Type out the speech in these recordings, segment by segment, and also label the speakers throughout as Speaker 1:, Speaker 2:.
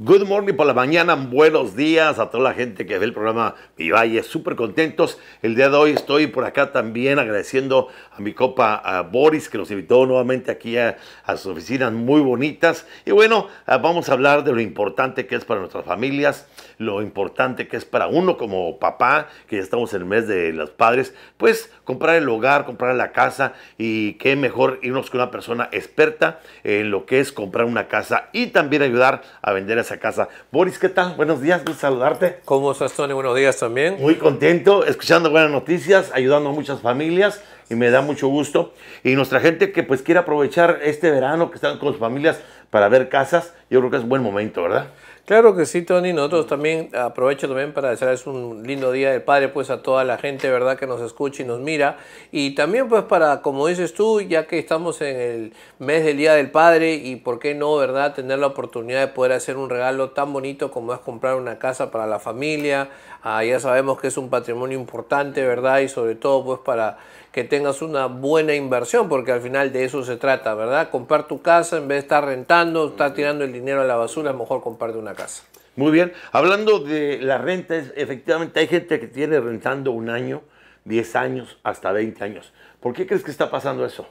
Speaker 1: Good morning por la mañana, buenos días a toda la gente que ve el programa y súper contentos. El día de hoy estoy por acá también agradeciendo a mi copa a Boris que nos invitó nuevamente aquí a, sus oficinas muy bonitas. Y bueno, ah, vamos a hablar de lo importante que es para nuestras familias, lo importante que es para uno como papá, que ya estamos en el mes de los padres, pues comprar el hogar, comprar la casa y qué mejor irnos con una persona experta en lo que es comprar una casa y también ayudar a vender a casa. Boris, ¿qué tal? Buenos días, gusto saludarte. ¿Cómo estás, Tony? Buenos días también. Muy contento, escuchando buenas noticias, ayudando a muchas familias y me da mucho gusto. Y nuestra gente que pues quiere aprovechar este verano, que están con sus familias para ver casas, yo creo que es buen momento, ¿verdad?
Speaker 2: Claro que sí, Tony. Nosotros también aprovecho también para desearles un lindo día del padre, pues a toda la gente, verdad, que nos escucha y nos mira. Y también, pues, para, como dices tú, ya que estamos en el mes del día del padre y por qué no, verdad, tener la oportunidad de poder hacer un regalo tan bonito como es comprar una casa para la familia. Ah, ya sabemos que es un patrimonio importante, verdad, y sobre todo, pues, para que tengas una buena inversión, porque al final de eso se trata, verdad. Comprar tu casa en vez de estar rentando, estar tirando el dinero a la basura, es mejor comprarte una casa.
Speaker 1: Muy bien. Hablando de las rentas, efectivamente hay gente que tiene rentando
Speaker 2: un año, 10 años, hasta 20 años. ¿Por qué crees que está pasando eso?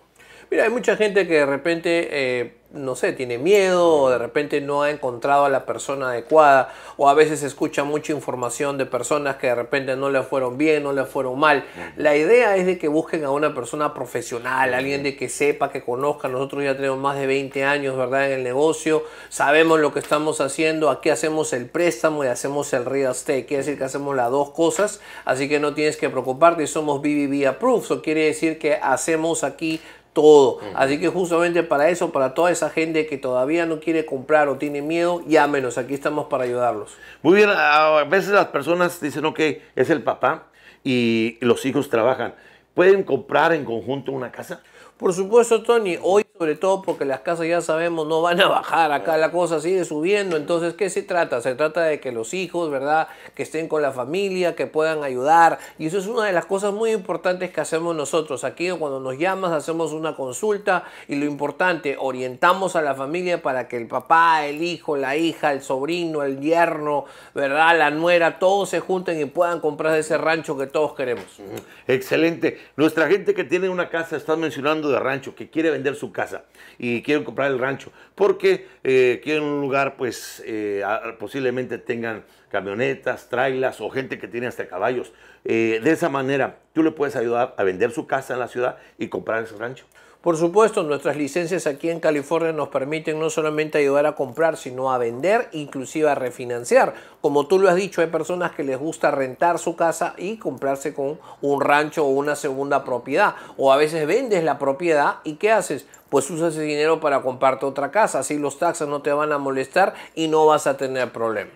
Speaker 2: Mira, hay mucha gente que de repente, eh, no sé, tiene miedo o de repente no ha encontrado a la persona adecuada o a veces escucha mucha información de personas que de repente no le fueron bien, no le fueron mal. La idea es de que busquen a una persona profesional, alguien de que sepa, que conozca. Nosotros ya tenemos más de 20 años, ¿verdad? En el negocio, sabemos lo que estamos haciendo, aquí hacemos el préstamo y hacemos el real estate, quiere decir que hacemos las dos cosas, así que no tienes que preocuparte, somos BBB approved, eso quiere decir que hacemos aquí todo. Así que justamente para eso, para toda esa gente que todavía no quiere comprar o tiene miedo, llámenos, aquí estamos para ayudarlos.
Speaker 1: Muy bien, a veces las personas dicen, ok, es el papá y los
Speaker 2: hijos trabajan. ¿Pueden comprar en conjunto una casa? Por supuesto, Tony. Hoy sobre todo porque las casas ya sabemos no van a bajar, acá la cosa sigue subiendo, entonces ¿qué se trata? Se trata de que los hijos, ¿verdad? Que estén con la familia, que puedan ayudar y eso es una de las cosas muy importantes que hacemos nosotros. Aquí cuando nos llamas hacemos una consulta y lo importante, orientamos a la familia para que el papá, el hijo, la hija, el sobrino, el yerno, ¿verdad? La nuera, todos se junten y puedan comprar ese rancho que todos queremos.
Speaker 1: Excelente. Nuestra gente que tiene una casa, estás mencionando de rancho, que quiere vender su casa y quieren comprar el rancho porque eh, quieren un lugar, pues eh, posiblemente tengan camionetas, trailers o gente que tiene hasta caballos. Eh, de esa manera, tú le puedes ayudar a vender su casa en la ciudad y comprar ese rancho.
Speaker 2: Por supuesto, nuestras licencias aquí en California nos permiten no solamente ayudar a comprar, sino a vender, inclusive a refinanciar. Como tú lo has dicho, hay personas que les gusta rentar su casa y comprarse con un rancho o una segunda propiedad. O a veces vendes la propiedad y ¿qué haces? pues usa ese dinero para comprarte otra casa. Así los taxes no te van a molestar y no vas a tener problema.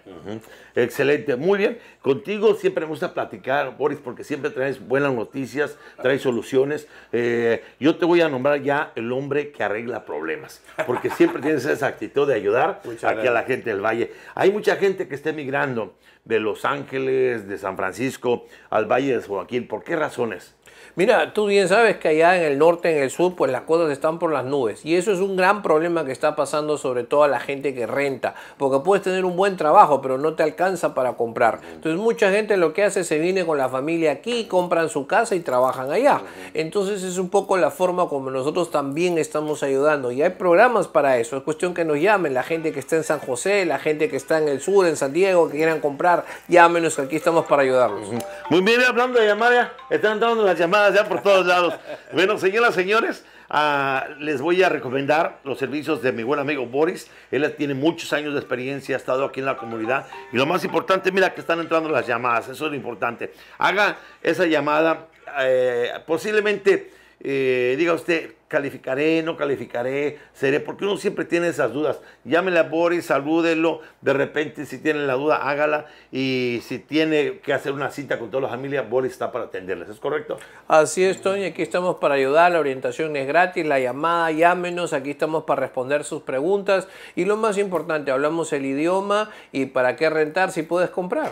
Speaker 2: Excelente, muy bien. Contigo siempre me gusta platicar, Boris, porque
Speaker 1: siempre traes buenas noticias, traes soluciones. Eh, yo te voy a nombrar ya el hombre que arregla problemas, porque siempre tienes esa actitud de ayudar aquí a la gente del Valle. Hay mucha gente que está emigrando de Los Ángeles, de San Francisco, al Valle de
Speaker 2: Joaquín. ¿Por qué razones? Mira, tú bien sabes que allá en el norte, en el sur, pues las cosas están por las nubes. Y eso es un gran problema que está pasando sobre todo a la gente que renta. Porque puedes tener un buen trabajo, pero no te alcanza para comprar. Entonces mucha gente lo que hace se viene con la familia aquí, compran su casa y trabajan allá. Entonces es un poco la forma como nosotros también estamos ayudando. Y hay programas para eso. Es cuestión que nos llamen la gente que está en San José, la gente que está en el sur, en San Diego, que quieran comprar. Llámenos que aquí estamos para ayudarlos. Muy bien, hablando de llamar, están entrando las llamadas ya por todos lados. Bueno, señoras, señores, ah,
Speaker 1: les voy a recomendar los servicios de mi buen amigo Boris. Él tiene muchos años de experiencia, ha estado aquí en la comunidad. Y lo más importante, mira que están entrando las llamadas, eso es lo importante. Haga esa llamada, eh, posiblemente eh, diga usted, calificaré, no calificaré, seré, porque uno siempre tiene esas dudas. Llámele a Boris, salúdenlo, de repente si tienen la duda, hágala y si tiene que hacer una cita con toda la familia, Boris está
Speaker 2: para atenderles, ¿es correcto? Así es, Tony, aquí estamos para ayudar, la orientación es gratis, la llamada, llámenos, aquí estamos para responder sus preguntas y lo más importante, hablamos el idioma y para qué rentar si puedes comprar.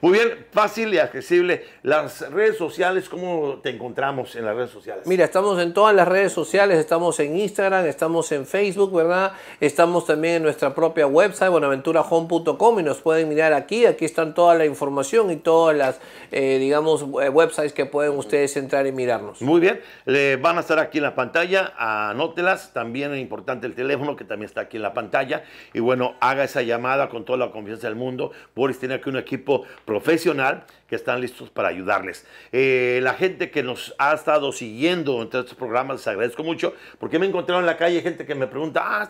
Speaker 2: Muy bien, fácil y accesible. Las redes sociales, ¿cómo te encontramos en las redes sociales? Mira, estamos en todas las redes sociales, estamos en Instagram, estamos en Facebook, ¿verdad? Estamos también en nuestra propia website, bonaventurahome.com y nos pueden mirar aquí, aquí están toda la información y todas las, eh, digamos, eh, websites que pueden ustedes entrar y mirarnos. Muy bien, le van a estar aquí en la pantalla,
Speaker 1: anótelas, también es importante el teléfono que también está aquí en la pantalla y bueno, haga esa llamada con toda la confianza del mundo. Boris tiene aquí un equipo profesional que están listos para ayudarles. Eh, la gente que nos ha estado siguiendo entre estos programas, les agradezco mucho, porque me he encontrado en la calle gente que me pregunta, ah,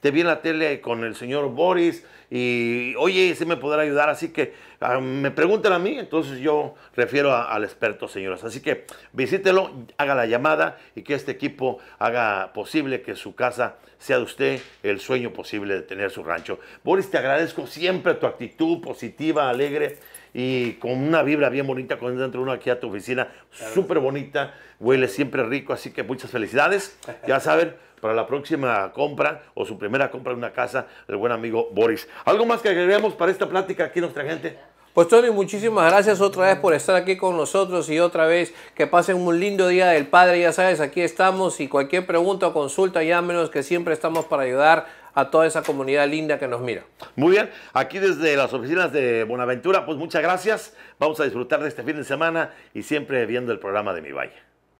Speaker 1: te vi en la tele con el señor Boris y oye, si me podrá ayudar? Así que me preguntan a mí, entonces yo refiero al experto, señoras. Así que visítelo, haga la llamada y que este equipo haga posible que su casa sea de usted el sueño posible de tener su rancho. Boris, te agradezco siempre tu actitud positiva, alegre y con una vibra bien bonita cuando entra uno aquí a tu oficina, súper bonita, huele siempre rico, así que muchas felicidades. Ya saben, para la próxima compra o su primera compra de una casa, el buen amigo Boris. ¿Algo más
Speaker 2: que agregamos para esta plática aquí nuestra gente? Pues Tony, muchísimas gracias otra vez por estar aquí con nosotros y otra vez que pasen un lindo día del padre, ya sabes, aquí estamos y cualquier pregunta o consulta llámenos que siempre estamos para ayudar a toda esa comunidad linda que nos mira.
Speaker 1: Muy bien, aquí desde las oficinas de Buenaventura, pues muchas gracias, vamos a disfrutar de este fin de semana y siempre viendo el programa de Mi Valle.